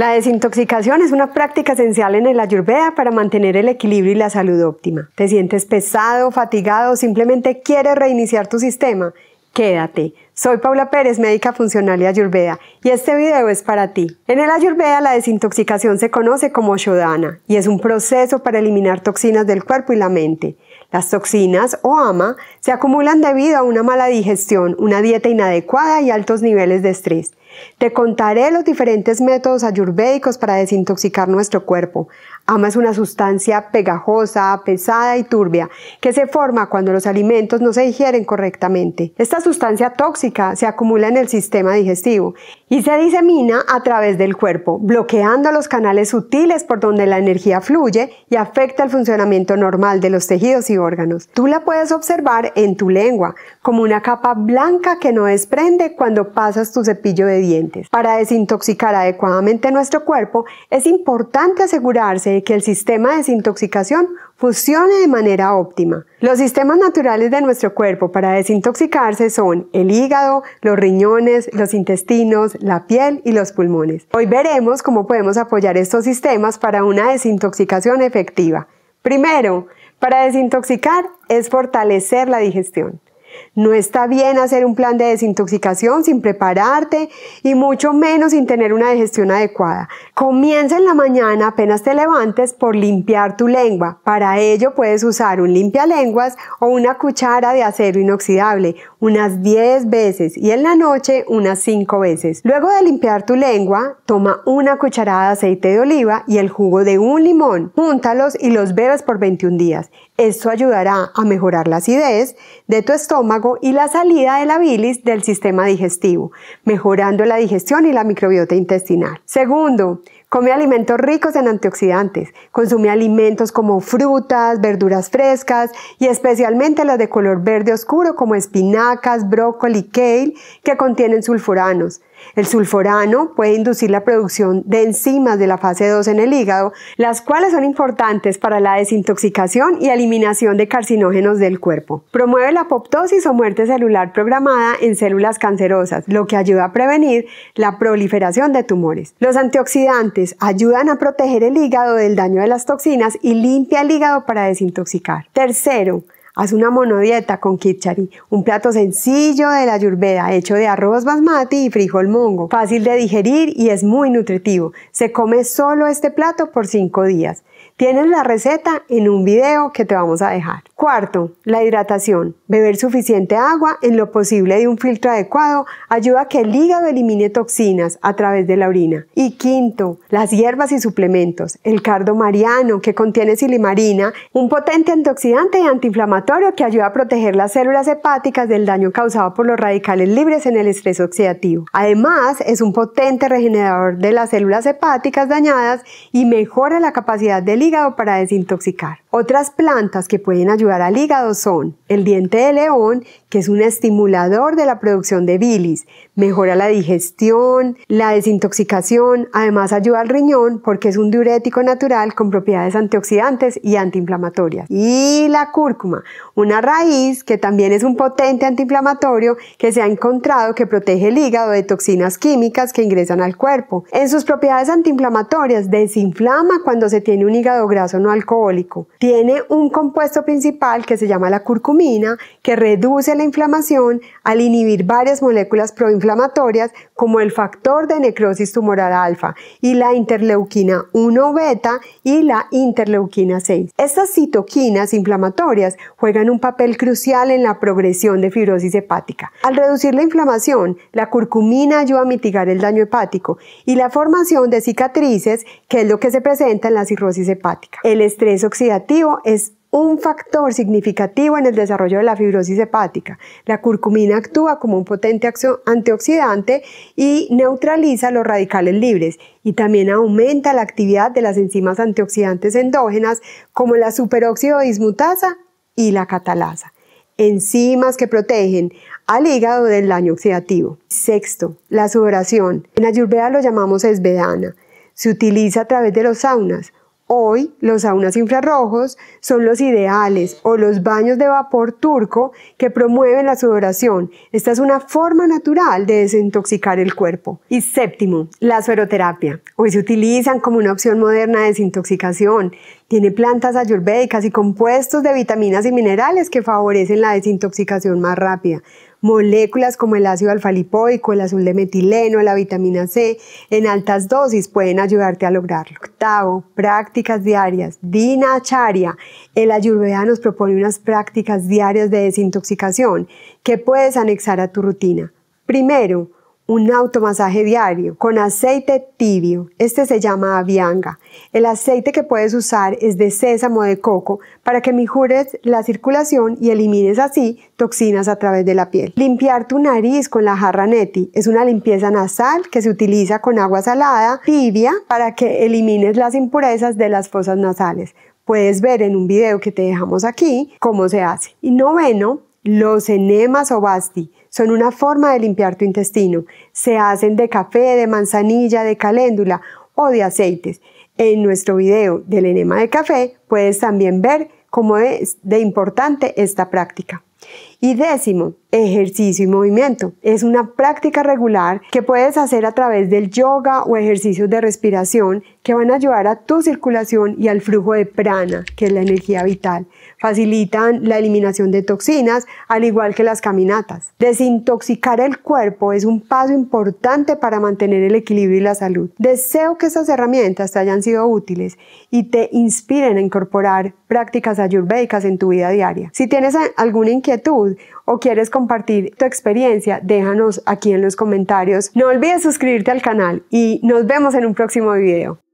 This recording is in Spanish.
La desintoxicación es una práctica esencial en el ayurveda para mantener el equilibrio y la salud óptima. ¿Te sientes pesado, fatigado, o simplemente quieres reiniciar tu sistema? Quédate. Soy Paula Pérez, médica funcional y ayurveda, y este video es para ti. En el ayurveda la desintoxicación se conoce como shodana y es un proceso para eliminar toxinas del cuerpo y la mente. Las toxinas o AMA se acumulan debido a una mala digestión, una dieta inadecuada y altos niveles de estrés. Te contaré los diferentes métodos ayurvédicos para desintoxicar nuestro cuerpo. Ama es una sustancia pegajosa, pesada y turbia que se forma cuando los alimentos no se digieren correctamente. Esta sustancia tóxica se acumula en el sistema digestivo y se disemina a través del cuerpo, bloqueando los canales sutiles por donde la energía fluye y afecta el funcionamiento normal de los tejidos y órganos. Tú la puedes observar en tu lengua, como una capa blanca que no desprende cuando pasas tu cepillo de dientes. Para desintoxicar adecuadamente nuestro cuerpo, es importante asegurarse eh, que el sistema de desintoxicación funcione de manera óptima. Los sistemas naturales de nuestro cuerpo para desintoxicarse son el hígado, los riñones, los intestinos, la piel y los pulmones. Hoy veremos cómo podemos apoyar estos sistemas para una desintoxicación efectiva. Primero, para desintoxicar es fortalecer la digestión. No está bien hacer un plan de desintoxicación sin prepararte y mucho menos sin tener una digestión adecuada. Comienza en la mañana apenas te levantes por limpiar tu lengua. Para ello puedes usar un limpialenguas o una cuchara de acero inoxidable unas 10 veces y en la noche unas 5 veces. Luego de limpiar tu lengua, toma una cucharada de aceite de oliva y el jugo de un limón. Júntalos y los bebes por 21 días. Esto ayudará a mejorar la acidez de tu estómago y la salida de la bilis del sistema digestivo, mejorando la digestión y la microbiota intestinal. Segundo, come alimentos ricos en antioxidantes, consume alimentos como frutas, verduras frescas y especialmente los de color verde oscuro como espinacas, brócoli, kale, que contienen sulfuranos el sulforano puede inducir la producción de enzimas de la fase 2 en el hígado, las cuales son importantes para la desintoxicación y eliminación de carcinógenos del cuerpo. Promueve la apoptosis o muerte celular programada en células cancerosas, lo que ayuda a prevenir la proliferación de tumores. Los antioxidantes ayudan a proteger el hígado del daño de las toxinas y limpia el hígado para desintoxicar. Tercero, Haz una monodieta con Kitchari, un plato sencillo de la yurveda hecho de arroz basmati y frijol mongo, fácil de digerir y es muy nutritivo. Se come solo este plato por 5 días. Tienes la receta en un video que te vamos a dejar. Cuarto, la hidratación. Beber suficiente agua en lo posible de un filtro adecuado ayuda a que el hígado elimine toxinas a través de la orina. Y quinto, las hierbas y suplementos. El cardo mariano que contiene silimarina, un potente antioxidante y antiinflamatorio que ayuda a proteger las células hepáticas del daño causado por los radicales libres en el estrés oxidativo. Además, es un potente regenerador de las células hepáticas dañadas y mejora la capacidad del hígado para desintoxicar. Otras plantas que pueden ayudar al hígado son el diente de león, que es un estimulador de la producción de bilis, mejora la digestión, la desintoxicación, además ayuda al riñón porque es un diurético natural con propiedades antioxidantes y antiinflamatorias. Y la cúrcuma, una raíz que también es un potente antiinflamatorio que se ha encontrado que protege el hígado de toxinas químicas que ingresan al cuerpo. En sus propiedades antiinflamatorias desinflama cuando se tiene un hígado graso no alcohólico tiene un compuesto principal que se llama la curcumina, que reduce la inflamación al inhibir varias moléculas proinflamatorias como el factor de necrosis tumoral alfa y la interleuquina 1 beta y la interleuquina 6. Estas citoquinas inflamatorias juegan un papel crucial en la progresión de fibrosis hepática. Al reducir la inflamación, la curcumina ayuda a mitigar el daño hepático y la formación de cicatrices, que es lo que se presenta en la cirrosis hepática. El estrés oxidativo es un factor significativo en el desarrollo de la fibrosis hepática. La curcumina actúa como un potente antioxidante y neutraliza los radicales libres y también aumenta la actividad de las enzimas antioxidantes endógenas como la superóxido dismutasa y la catalasa, enzimas que protegen al hígado del daño oxidativo. Sexto, la sudoración. En Ayurveda lo llamamos esvedana. Se utiliza a través de los saunas Hoy los saunas infrarrojos son los ideales o los baños de vapor turco que promueven la sudoración. Esta es una forma natural de desintoxicar el cuerpo. Y séptimo, la sueroterapia. Hoy se utilizan como una opción moderna de desintoxicación. Tiene plantas ayurvédicas y compuestos de vitaminas y minerales que favorecen la desintoxicación más rápida. Moléculas como el ácido alfa-lipoico, el azul de metileno, la vitamina C en altas dosis pueden ayudarte a lograrlo. Octavo, prácticas diarias. Dinacharia. El ayurveda nos propone unas prácticas diarias de desintoxicación que puedes anexar a tu rutina. Primero, un automasaje diario con aceite tibio. Este se llama avianga. El aceite que puedes usar es de sésamo de coco para que mejores la circulación y elimines así toxinas a través de la piel. Limpiar tu nariz con la jarra es una limpieza nasal que se utiliza con agua salada tibia para que elimines las impurezas de las fosas nasales. Puedes ver en un video que te dejamos aquí cómo se hace. Y noveno, los enemas o basti son una forma de limpiar tu intestino. Se hacen de café, de manzanilla, de caléndula o de aceites. En nuestro video del enema de café puedes también ver cómo es de importante esta práctica. Y décimo, ejercicio y movimiento. Es una práctica regular que puedes hacer a través del yoga o ejercicios de respiración que van a ayudar a tu circulación y al flujo de prana, que es la energía vital. Facilitan la eliminación de toxinas, al igual que las caminatas. Desintoxicar el cuerpo es un paso importante para mantener el equilibrio y la salud. Deseo que estas herramientas te hayan sido útiles y te inspiren a incorporar prácticas ayurvédicas en tu vida diaria. Si tienes alguna inquietud, o quieres compartir tu experiencia, déjanos aquí en los comentarios. No olvides suscribirte al canal y nos vemos en un próximo video.